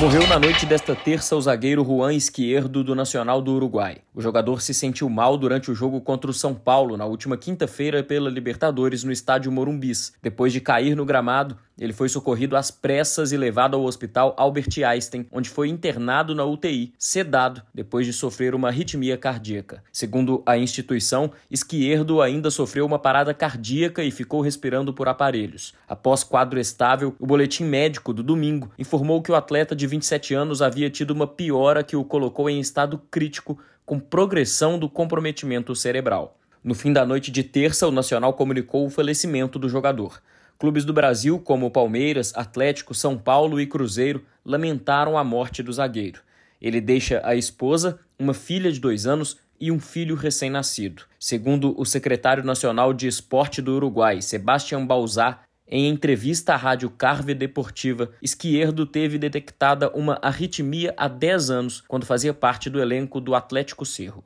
Morreu na noite desta terça o zagueiro Juan Esquerdo do Nacional do Uruguai. O jogador se sentiu mal durante o jogo contra o São Paulo na última quinta-feira pela Libertadores no estádio Morumbis, depois de cair no gramado ele foi socorrido às pressas e levado ao hospital Albert Einstein, onde foi internado na UTI, sedado, depois de sofrer uma arritmia cardíaca. Segundo a instituição, Esquerdo ainda sofreu uma parada cardíaca e ficou respirando por aparelhos. Após quadro estável, o boletim médico do domingo informou que o atleta de 27 anos havia tido uma piora que o colocou em estado crítico com progressão do comprometimento cerebral. No fim da noite de terça, o Nacional comunicou o falecimento do jogador. Clubes do Brasil, como Palmeiras, Atlético, São Paulo e Cruzeiro, lamentaram a morte do zagueiro. Ele deixa a esposa, uma filha de dois anos e um filho recém-nascido. Segundo o secretário nacional de esporte do Uruguai, Sebastião Balzá, em entrevista à rádio Carve Deportiva, Esquerdo teve detectada uma arritmia há 10 anos, quando fazia parte do elenco do Atlético Cerro.